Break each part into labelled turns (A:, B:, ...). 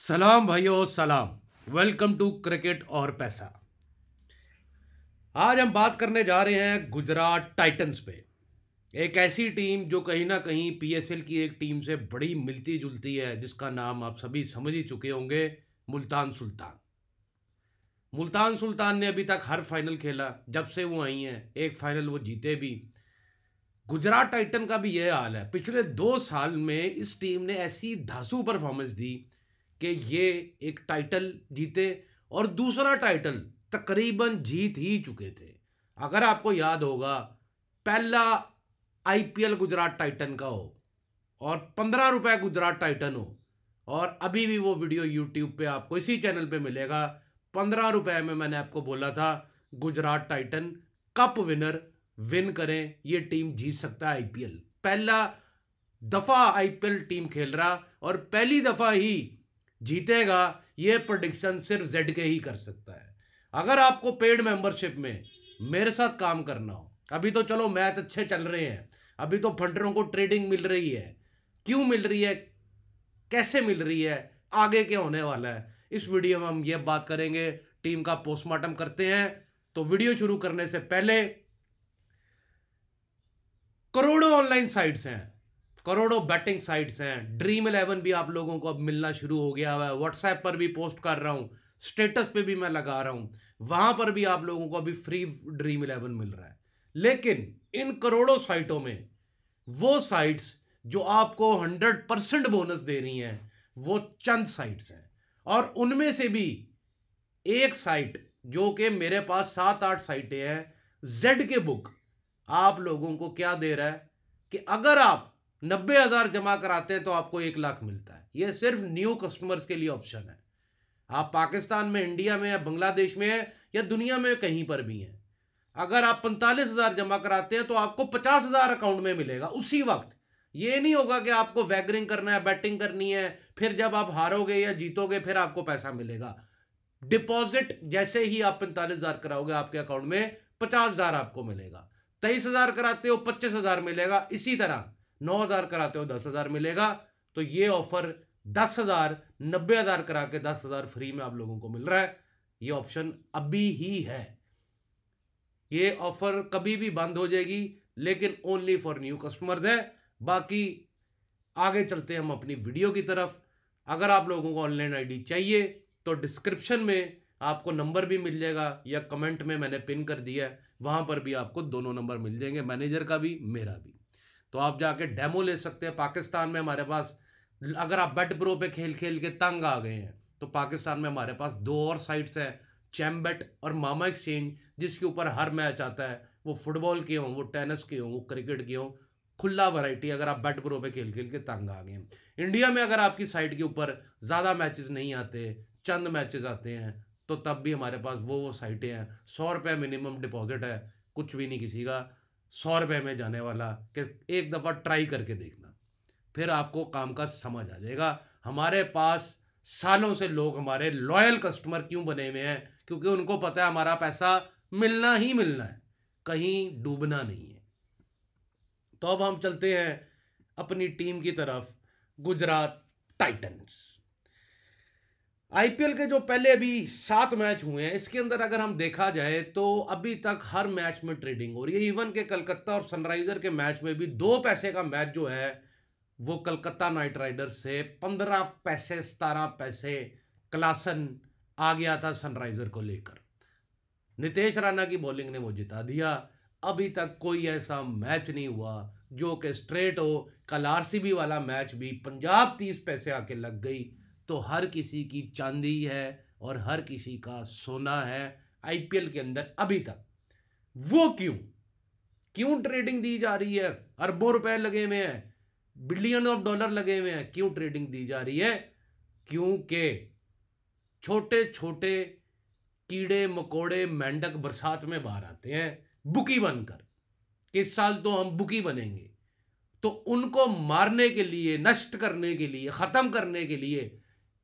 A: सलाम भाइयों सलाम वेलकम टू क्रिकेट और पैसा आज हम बात करने जा रहे हैं गुजरात टाइटंस पे एक ऐसी टीम जो कहीं ना कहीं पीएसएल की एक टीम से बड़ी मिलती जुलती है जिसका नाम आप सभी समझ ही चुके होंगे मुल्तान सुल्तान मुल्तान सुल्तान ने अभी तक हर फाइनल खेला जब से वो आई हैं एक फाइनल वो जीते भी गुजरात टाइटन का भी यह हाल है पिछले दो साल में इस टीम ने ऐसी धासु परफॉर्मेंस दी कि ये एक टाइटल जीते और दूसरा टाइटल तकरीबन जीत ही चुके थे अगर आपको याद होगा पहला आईपीएल गुजरात टाइटन का हो और पंद्रह रुपए गुजरात टाइटन हो और अभी भी वो वीडियो यूट्यूब पे आपको इसी चैनल पे मिलेगा पंद्रह रुपए में मैंने आपको बोला था Gujarat Titan cup winner win करें ये टीम जीत सकता है आईपीएल पहला दफ़ा आईपीएल टीम खेल रहा और पहली दफ़ा ही जीतेगा ये प्रडिक्शन सिर्फ जेड के ही कर सकता है अगर आपको पेड मेंबरशिप में मेरे साथ काम करना हो अभी तो चलो मैच अच्छे चल रहे हैं अभी तो फंडरों को ट्रेडिंग मिल रही है क्यों मिल रही है कैसे मिल रही है आगे क्या होने वाला है इस वीडियो में हम ये बात करेंगे टीम का पोस्टमार्टम करते हैं तो वीडियो शुरू करने से पहले करोड़ों ऑनलाइन साइट्स हैं करोड़ों बैटिंग साइट्स हैं ड्रीम इलेवन भी आप लोगों को अब मिलना शुरू हो गया है व्हाट्सएप पर भी पोस्ट कर रहा हूँ स्टेटस पे भी मैं लगा रहा हूँ वहाँ पर भी आप लोगों को अभी फ्री ड्रीम इलेवन मिल रहा है लेकिन इन करोड़ों साइटों में वो साइट्स जो आपको हंड्रेड परसेंट बोनस दे रही हैं वो चंद साइट्स हैं और उनमें से भी एक साइट जो कि मेरे पास सात आठ साइटें हैं जेड के बुक आप लोगों को क्या दे रहा है कि अगर आप नब्बे हज़ार जमा कराते हैं तो आपको एक लाख मिलता है ये सिर्फ न्यू कस्टमर्स के लिए ऑप्शन है आप पाकिस्तान में इंडिया में या बांग्लादेश में है या दुनिया में कहीं पर भी हैं अगर आप पैंतालीस हज़ार जमा कराते हैं तो आपको पचास हज़ार अकाउंट में मिलेगा उसी वक्त ये नहीं होगा कि आपको वैगरिंग करना है बैटिंग करनी है फिर जब आप हारोगे या जीतोगे फिर आपको पैसा मिलेगा डिपॉजिट जैसे ही आप पैंतालीस हज़ार कराओगे आपके अकाउंट में पचास हज़ार आपको मिलेगा तेईस हज़ार कराते हो पच्चीस हज़ार मिलेगा इसी तरह नौ हज़ार कराते हो दस हज़ार मिलेगा तो ये ऑफ़र दस हज़ार नब्बे हज़ार करा के दस हज़ार फ्री में आप लोगों को मिल रहा है ये ऑप्शन अभी ही है ये ऑफ़र कभी भी बंद हो जाएगी लेकिन ओनली फॉर न्यू कस्टमर्स है बाकी आगे चलते हैं हम अपनी वीडियो की तरफ अगर आप लोगों को ऑनलाइन आईडी चाहिए तो डिस्क्रिप्शन में आपको नंबर भी मिल जाएगा या कमेंट में मैंने पिन कर दिया है वहाँ पर भी आपको दोनों नंबर मिल जाएंगे मैनेजर का भी मेरा भी तो आप जाके डेमो ले सकते हैं पाकिस्तान में हमारे पास अगर आप बेट ब्रो पे खेल खेल के तंग आ गए हैं तो पाकिस्तान में हमारे पास दो और साइट्स हैं चैम्बेट और मामा एक्सचेंज जिसके ऊपर हर मैच आता है वो फुटबॉल के हों वो टेनिस के हों वो क्रिकेट के हों खुला वैरायटी अगर आप बैट ब्रो पे खेल खेल के तंग आ गए इंडिया में अगर आपकी साइट के ऊपर ज़्यादा मैचेस नहीं आते चंद मैचेस आते हैं तो तब भी हमारे पास वो वो साइटें हैं सौ रुपये मिनिमम डिपॉजिट है कुछ भी नहीं किसी का सौ रुपये में जाने वाला कि एक दफ़ा ट्राई करके देखना फिर आपको काम का समझ आ जाएगा हमारे पास सालों से लोग हमारे लॉयल कस्टमर क्यों बने हुए हैं क्योंकि उनको पता है हमारा पैसा मिलना ही मिलना है कहीं डूबना नहीं है तो अब हम चलते हैं अपनी टीम की तरफ गुजरात टाइटन्स आईपीएल के जो पहले अभी सात मैच हुए हैं इसके अंदर अगर हम देखा जाए तो अभी तक हर मैच में ट्रेडिंग हो रही है इवन के कलकत्ता और सनराइजर के मैच में भी दो पैसे का मैच जो है वो कलकत्ता नाइट राइडर्स से पंद्रह पैसे सतारह पैसे क्लासन आ गया था सनराइजर को लेकर नितेश राणा की बॉलिंग ने वो जिता दिया अभी तक कोई ऐसा मैच नहीं हुआ जो कि स्ट्रेट हो कल आर वाला मैच भी पंजाब तीस पैसे आके लग गई तो हर किसी की चांदी है और हर किसी का सोना है आईपीएल के अंदर अभी तक वो क्यों क्यों ट्रेडिंग दी जा रही है अरबों रुपए लगे हुए हैं बिलियन ऑफ डॉलर लगे हुए हैं क्यों ट्रेडिंग दी जा रही है क्योंकि छोटे छोटे कीड़े मकोड़े मेंढक बरसात में बाहर आते हैं बुकी बनकर इस साल तो हम बुकी बनेंगे तो उनको मारने के लिए नष्ट करने के लिए ख़त्म करने के लिए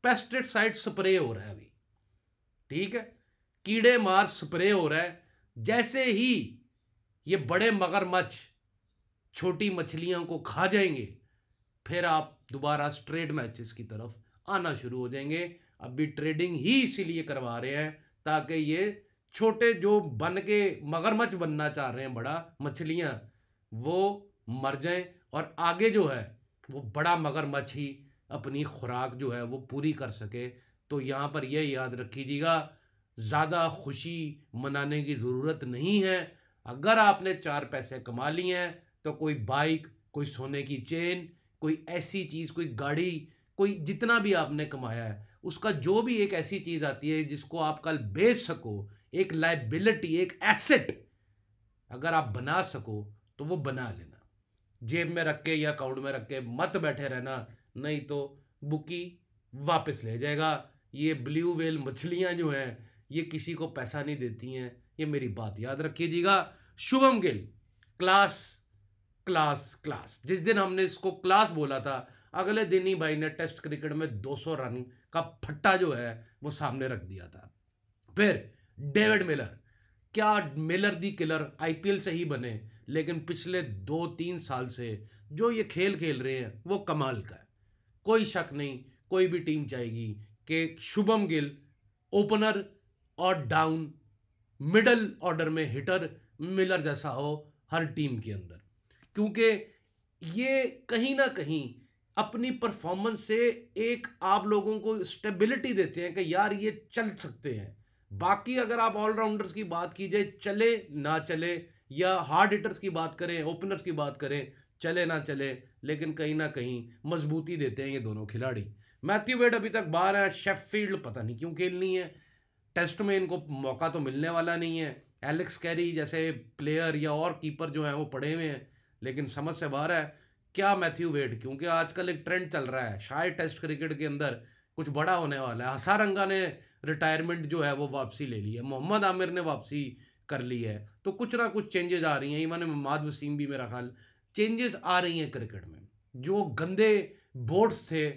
A: पेस्टिसाइड स्प्रे हो रहा है अभी ठीक है कीड़े मार स्प्रे हो रहा है जैसे ही ये बड़े मगरमच्छ छोटी मछलियों को खा जाएंगे फिर आप दोबारा स्ट्रेट मैचेस की तरफ आना शुरू हो जाएंगे अभी ट्रेडिंग ही इसीलिए करवा रहे हैं ताकि ये छोटे जो बन के मगरमच्छ बनना चाह रहे हैं बड़ा मछलियाँ वो मर जाएं और आगे जो है वो बड़ा मगरमच्छ ही अपनी खुराक जो है वो पूरी कर सके तो यहाँ पर यह याद रखीजिएगा ज़्यादा खुशी मनाने की ज़रूरत नहीं है अगर आपने चार पैसे कमा लिए हैं तो कोई बाइक कोई सोने की चेन कोई ऐसी चीज़ कोई गाड़ी कोई जितना भी आपने कमाया है उसका जो भी एक ऐसी चीज़ आती है जिसको आप कल बेच सको एक लाइबिलिटी एक एसेट अगर आप बना सको तो वो बना लेना जेब में रख के या अकाउंट में रख के मत बैठे रहना नहीं तो बुकी वापस ले जाएगा ये ब्लू वेल मछलियाँ जो हैं ये किसी को पैसा नहीं देती हैं ये मेरी बात याद रखिएगा Shubman Gill class class class जिस दिन हमने इसको क्लास बोला था अगले दिन ही भाई ने टेस्ट क्रिकेट में 200 रन का फट्टा जो है वो सामने रख दिया था फिर डेविड मिलर क्या मिलर दी किलर आईपीएल से ही बने लेकिन पिछले दो तीन साल से जो ये खेल खेल रहे हैं वो कमाल का है कोई शक नहीं कोई भी टीम चाहेगी कि शुभम गिल ओपनर और डाउन मिडल ऑर्डर में हिटर मिलर जैसा हो हर टीम के अंदर क्योंकि ये कहीं ना कहीं अपनी परफॉर्मेंस से एक आप लोगों को स्टेबिलिटी देते हैं कि यार ये चल सकते हैं बाकी अगर आप ऑलराउंडर्स की बात कीजिए चले ना चले या हार्ड हिटर्स की बात करें ओपनर्स की बात करें चले ना चले लेकिन कहीं ना कहीं मजबूती देते हैं ये दोनों खिलाड़ी मैथ्यू वेड अभी तक बाहर है शेफील्ड पता नहीं क्यों खेलनी है टेस्ट में इनको मौका तो मिलने वाला नहीं है एलेक्स कैरी जैसे प्लेयर या और कीपर जो हैं वो पड़े हुए हैं लेकिन समझ से बाहर है क्या मैथ्यू वेड क्योंकि आजकल एक ट्रेंड चल रहा है शायद टेस्ट क्रिकेट के अंदर कुछ बड़ा होने वाला है हसारंगा ने रिटायरमेंट जो है वो वापसी ले ली है मोहम्मद आमिर ने वापसी कर ली है तो कुछ ना कुछ चेंजेज आ रही हैं इवन इमाद वसीम भी मेरा ख्याल चेंजेस आ रही हैं क्रिकेट में जो गंदे बोर्ड्स थे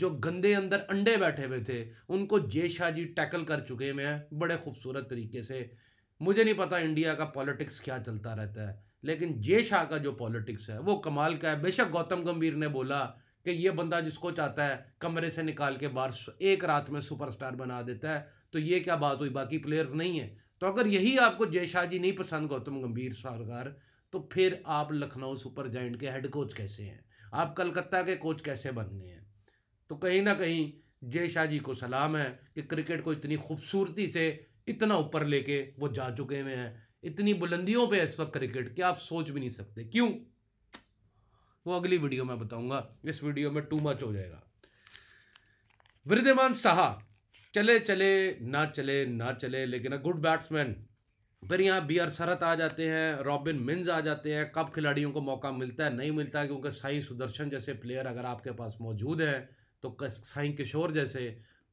A: जो गंदे अंदर अंडे बैठे हुए थे उनको जे शाह जी टैकल कर चुके हैं बड़े खूबसूरत तरीके से मुझे नहीं पता इंडिया का पॉलिटिक्स क्या चलता रहता है लेकिन जे शाह का जो पॉलिटिक्स है वो कमाल का है बेशक गौतम गंभीर ने बोला कि ये बंदा जिसको चाहता है कमरे से निकाल के बाहर एक रात में सुपरस्टार बना देता है तो ये क्या बात हुई बाकी प्लेयर्स नहीं है तो अगर यही आपको जय शाह जी नहीं पसंद गौतम गंभीर सरकार तो फिर आप लखनऊ सुपर जाइंट के हेड कोच कैसे हैं आप कलकत्ता के कोच कैसे बन गए हैं तो कहीं ना कहीं जय शाह जी को सलाम है कि क्रिकेट को इतनी खूबसूरती से इतना ऊपर लेके वो जा चुके हुए हैं इतनी बुलंदियों पे इस वक्त क्रिकेट कि आप सोच भी नहीं सकते क्यों वो अगली वीडियो में बताऊंगा इस वीडियो में टू मच हो जाएगा विद्यमान साहा चले चले ना चले ना चले लेकिन अ गुड बैट्समैन फिर यहाँ बी आर शरत आ जाते हैं रॉबिन मिन्स आ जाते हैं कब खिलाड़ियों को मौका मिलता है नहीं मिलता है क्योंकि साई सुदर्शन जैसे प्लेयर अगर आपके पास मौजूद हैं तो साई किशोर जैसे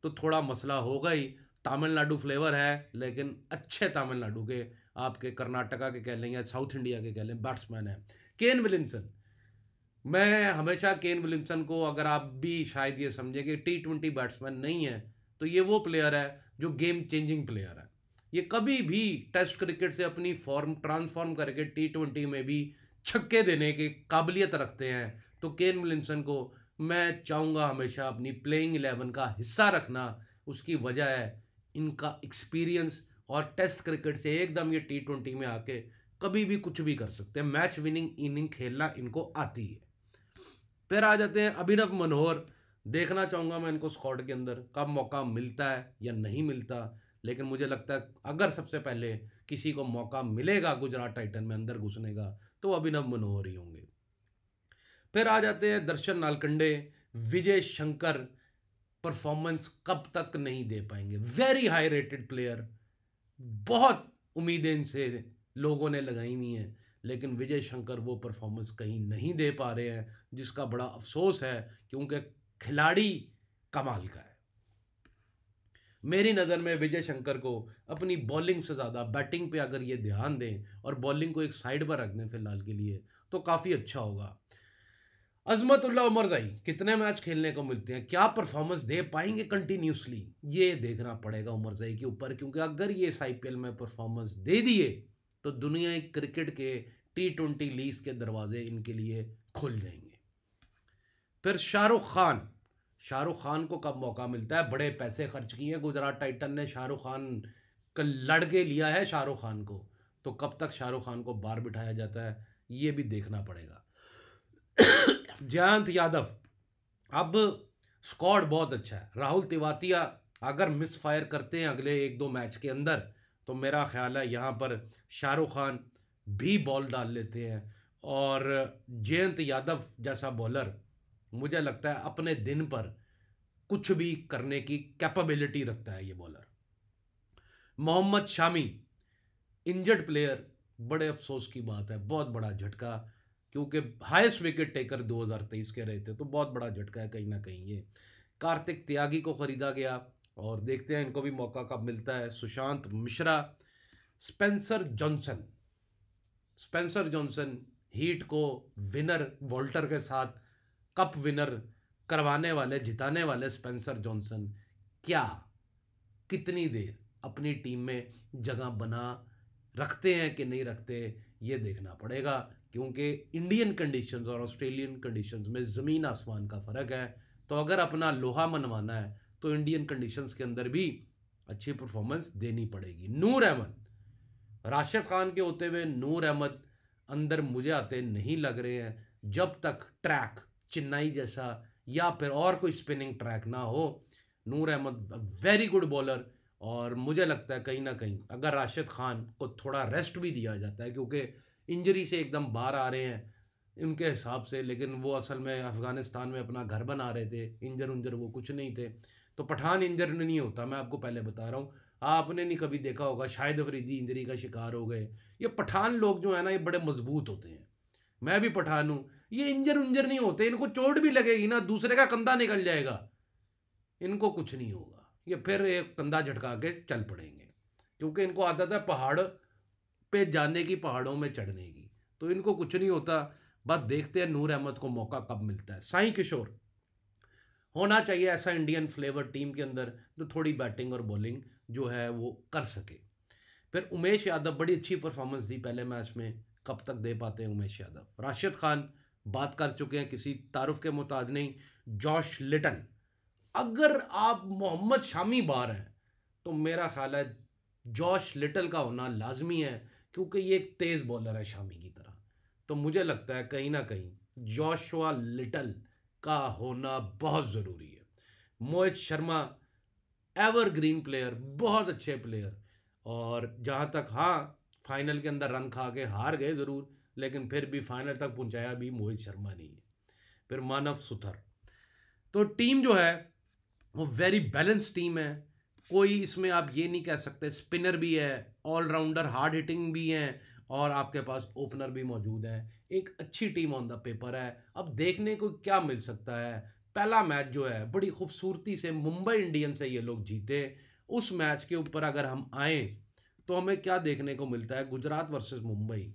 A: तो थोड़ा मसला होगा ही तमिलनाडु फ्लेवर है लेकिन अच्छे तमिलनाडु के आपके कर्नाटका के कह लें या साउथ इंडिया के कह लें बैट्समैन है केन विलियमसन मैं हमेशा केन विलियमसन को अगर आप भी शायद ये समझें कि टी ट्वेंटी बैट्समैन नहीं है तो ये वो प्लेयर है जो गेम चेंजिंग प्लेयर है ये कभी भी टेस्ट क्रिकेट से अपनी फॉर्म ट्रांसफॉर्म करके टी ट्वेंटी में भी छक्के देने की काबिलियत रखते हैं तो केन विलियमसन को मैं चाहूँगा हमेशा अपनी प्लेइंग एलेवन का हिस्सा रखना उसकी वजह है इनका एक्सपीरियंस और टेस्ट क्रिकेट से एकदम ये टी ट्वेंटी में आके कभी भी कुछ भी कर सकते हैं मैच विनिंग इनिंग खेलना इनको आती है फिर आ जाते हैं अभिनव मनोहर देखना चाहूँगा मैं इनको स्कॉट के अंदर कब मौका मिलता है या नहीं मिलता लेकिन मुझे लगता है अगर सबसे पहले किसी को मौका मिलेगा गुजरात टाइटन में अंदर घुसने का तो अभिनव मनोहर ही होंगे फिर आ जाते हैं दर्शन नालकंडे विजय शंकर परफॉर्मेंस कब तक नहीं दे पाएंगे वेरी हाई रेटेड प्लेयर बहुत उम्मीदें से लोगों ने लगाई हुई हैं लेकिन विजय शंकर वो परफॉर्मेंस कहीं नहीं दे पा रहे हैं जिसका बड़ा अफसोस है क्योंकि खिलाड़ी कमाल का है मेरी नज़र में विजय शंकर को अपनी बॉलिंग से ज़्यादा बैटिंग पे अगर ये ध्यान दें और बॉलिंग को एक साइड पर रख दें फिलहाल के लिए तो काफ़ी अच्छा होगा अजमतुल्ला उमरजाई कितने मैच खेलने को मिलते हैं क्या परफॉर्मेंस दे पाएंगे कंटिन्यूसली ये देखना पड़ेगा उमरजाई के ऊपर क्योंकि अगर ये इस आई में परफॉर्मेंस दे दिए तो दुनिया क्रिकेट के टी ट्वेंटी लीग के दरवाजे इनके लिए खुल जाएंगे फिर शाहरुख खान शाहरुख खान को कब मौका मिलता है बड़े पैसे खर्च किए हैं गुजरात टाइटन ने शाहरुख खान का लड़ के लिया है शाहरुख खान को तो कब तक शाहरुख खान को बाहर बिठाया जाता है ये भी देखना पड़ेगा जयंत यादव अब स्कॉड बहुत अच्छा है राहुल तिवातिया अगर मिस फायर करते हैं अगले एक दो मैच के अंदर तो मेरा ख्याल है यहाँ पर शाहरुख खान भी बॉल डाल लेते हैं और जयंत यादव जैसा बॉलर मुझे लगता है अपने दिन पर कुछ भी करने की कैपेबिलिटी रखता है ये bowler Mohammed Shami injured player बड़े अफसोस की बात है बहुत बड़ा झटका क्योंकि हाईएस्ट विकेट टेकर 2023 के रहे थे तो बहुत बड़ा झटका है कहीं ना कहीं ये कार्तिक त्यागी को ख़रीदा गया और देखते हैं इनको भी मौका कब मिलता है Sushant Mishra Spencer Johnson Spencer Johnson heat को विनर वोल्टर के साथ कप विनर करवाने वाले जिताने वाले स्पेंसर जॉनसन क्या कितनी देर अपनी टीम में जगह बना रखते हैं कि नहीं रखते ये देखना पड़ेगा क्योंकि इंडियन कंडीशंस और ऑस्ट्रेलियन कंडीशंस में ज़मीन आसमान का फ़र्क है तो अगर अपना लोहा मनवाना है तो इंडियन कंडीशंस के अंदर भी अच्छी परफॉर्मेंस देनी पड़ेगी नूर अहमद राशिद खान के होते हुए नूर अहमद अंदर मुझे आते नहीं लग रहे हैं जब तक ट्रैक चेन्नई जैसा या फिर और कोई स्पिनिंग ट्रैक ना हो Noor Ahmad very good bowler और मुझे लगता है कहीं ना कहीं अगर राशिद खान को थोड़ा रेस्ट भी दिया जाता है क्योंकि इंजरी से एकदम बाहर आ रहे हैं उनके हिसाब से लेकिन वो असल में अफ़गानिस्तान में अपना घर बना रहे थे इंजर उंजर वो कुछ नहीं थे तो पठान इंजर नहीं होता मैं आपको पहले बता रहा हूँ आपने नहीं कभी देखा होगा शायद अफरीदी इंजरी का शिकार हो गए ये पठान लोग जो है ना ये बड़े मजबूत होते हैं मैं भी पठान हूँ ये इंजर उंजर नहीं होते इनको चोट भी लगेगी ना दूसरे का कंधा निकल जाएगा इनको कुछ नहीं होगा ये फिर एक कंधा झटका के चल पड़ेंगे क्योंकि इनको आदत है पहाड़ पे जाने की पहाड़ों में चढ़ने की तो इनको कुछ नहीं होता बस देखते हैं नूर अहमद को मौका कब मिलता है साई किशोर होना चाहिए ऐसा इंडियन फ्लेवर टीम के अंदर जो थोड़ी बैटिंग और बॉलिंग जो है वो कर सके फिर उमेश यादव बड़ी अच्छी परफॉर्मेंस दी पहले मैच में कब तक दे पाते हैं उमेश यादव राशिद खान बात कर चुके हैं किसी तारुफ के मुताद नहीं जॉश लिटन अगर आप मोहम्मद शामी बार हैं तो मेरा ख्याल है जॉश लिटल का होना लाजमी है क्योंकि ये एक तेज़ बॉलर है शामी की तरह तो मुझे लगता है कहीं ना कहीं जोशुआ लिटल का होना बहुत ज़रूरी है Mohit Sharma evergreen player बहुत अच्छे प्लेयर और जहाँ तक हाँ फाइनल के अंदर रन खा के हार गए ज़रूर लेकिन फिर भी फाइनल तक पहुंचाया भी मोहित शर्मा ने फिर मानव सुथर तो टीम जो है वो वेरी बैलेंस टीम है कोई इसमें आप ये नहीं कह सकते स्पिनर भी है ऑलराउंडर हार्ड हिटिंग भी हैं और आपके पास ओपनर भी मौजूद है एक अच्छी टीम ऑन द पेपर है अब देखने को क्या मिल सकता है पहला मैच जो है बड़ी खूबसूरती से मुंबई इंडियन से ये लोग जीते उस मैच के ऊपर अगर हम आए तो हमें क्या देखने को मिलता है गुजरात वर्सेस मुंबई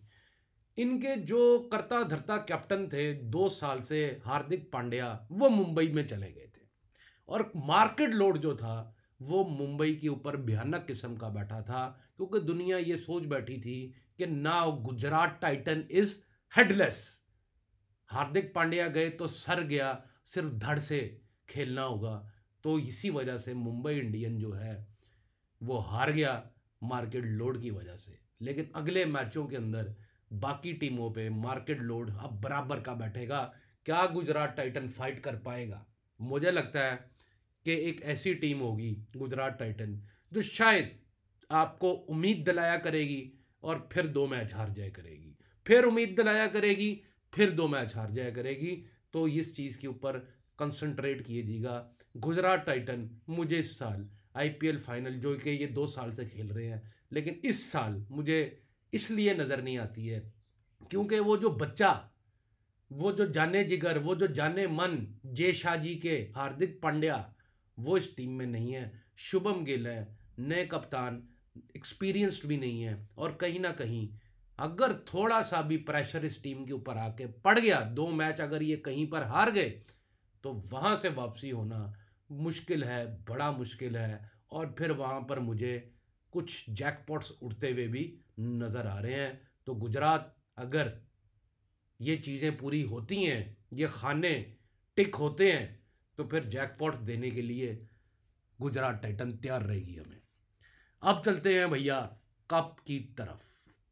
A: इनके जो करता धरता कैप्टन थे दो साल से हार्दिक पांड्या वो मुंबई में चले गए थे और मार्केट लोड जो था वो मुंबई के ऊपर भयानक किस्म का बैठा था क्योंकि दुनिया ये सोच बैठी थी कि now Gujarat Titan is headless Hardik Pandya गए तो सर गया सिर्फ धड़ से खेलना होगा तो इसी वजह से मुंबई इंडियन जो है वो हार गया मार्केट लोड की वजह से लेकिन अगले मैचों के अंदर बाकी टीमों पे मार्केट लोड अब बराबर का बैठेगा क्या गुजरात टाइटन फाइट कर पाएगा मुझे लगता है कि एक ऐसी टीम होगी गुजरात टाइटन जो शायद आपको उम्मीद दिलाया करेगी और फिर दो मैच हार जाए करेगी फिर उम्मीद दिलाया करेगी फिर दो मैच हार जाया करेगी तो इस चीज़ के ऊपर कंसंट्रेट कीजिएगा गुजरात टाइटन मुझे इस साल आईपीएल फाइनल जो कि ये दो साल से खेल रहे हैं लेकिन इस साल मुझे इसलिए नज़र नहीं आती है क्योंकि वो जो बच्चा वो जो जाने जिगर वो जो जाने मन जय शाह जी के हार्दिक पांड्या वो इस टीम में नहीं है शुभम गिल है नए कप्तान एक्सपीरियंस्ड भी नहीं है और कहीं ना कहीं अगर थोड़ा सा भी प्रेशर इस टीम के ऊपर आके पड़ गया दो मैच अगर ये कहीं पर हार गए तो वहाँ से वापसी होना मुश्किल है बड़ा मुश्किल है और फिर वहाँ पर मुझे कुछ जैकपॉट्स उड़ते हुए भी नज़र आ रहे हैं तो गुजरात अगर ये चीज़ें पूरी होती हैं ये खाने टिक होते हैं तो फिर जैकपॉट्स देने के लिए गुजरात टाइटन तैयार रहेगी हमें अब चलते हैं भैया कप की तरफ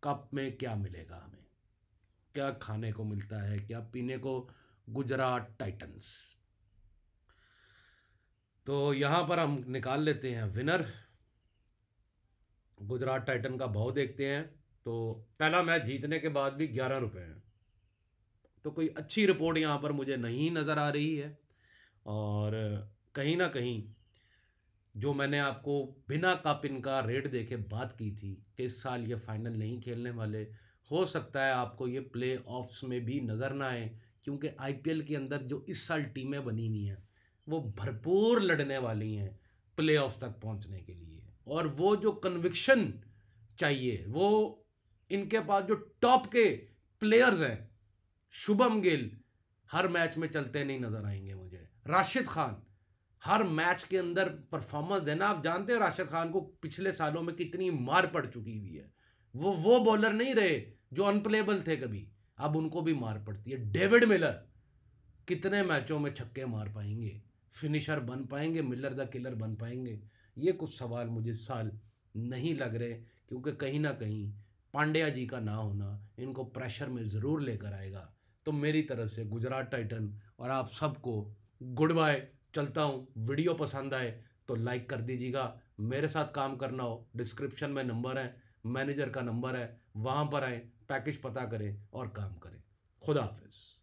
A: कप में क्या मिलेगा हमें क्या खाने को मिलता है क्या पीने को गुजरात टाइटन्स तो यहाँ पर हम निकाल लेते हैं विनर गुजरात टाइटन का भाव देखते हैं तो पहला मैच जीतने के बाद भी ग्यारह रुपये हैं तो कोई अच्छी रिपोर्ट यहाँ पर मुझे नहीं नज़र आ रही है और कहीं ना कहीं जो मैंने आपको बिना कापिन का रेट देखे बात की थी कि इस साल ये फाइनल नहीं खेलने वाले हो सकता है आपको ये प्ले ऑफ्स में भी नज़र ना आए क्योंकि आईपीएल के अंदर जो इस साल टीमें बनी हुई हैं वो भरपूर लड़ने वाली हैं प्ले ऑफ तक पहुंचने के लिए और वो जो कन्विक्शन चाहिए वो इनके पास जो टॉप के प्लेयर्स हैं शुभम गिल हर मैच में चलते नहीं नज़र आएंगे मुझे राशिद खान हर मैच के अंदर परफॉर्मेंस देना आप जानते हो राशिद खान को पिछले सालों में कितनी मार पड़ चुकी हुई है वो वो बॉलर नहीं रहे जो अनप्लेबल थे कभी अब उनको भी मार पड़ती है डेविड मिलर कितने मैचों में छक्के मार पाएंगे फिनिशर बन पाएंगे मिलर द किलर बन पाएंगे ये कुछ सवाल मुझे साल नहीं लग रहे क्योंकि कहीं ना कहीं पांड्या जी का ना होना इनको प्रेशर में ज़रूर लेकर आएगा तो मेरी तरफ से गुजरात टाइटन और आप सबको गुड बाय चलता हूँ वीडियो पसंद आए तो लाइक कर दीजिएगा मेरे साथ काम करना हो डिस्क्रिप्शन में नंबर है मैनेजर का नंबर है वहाँ पर आए पैकेज पता करें और काम करें खुदा हाफिज़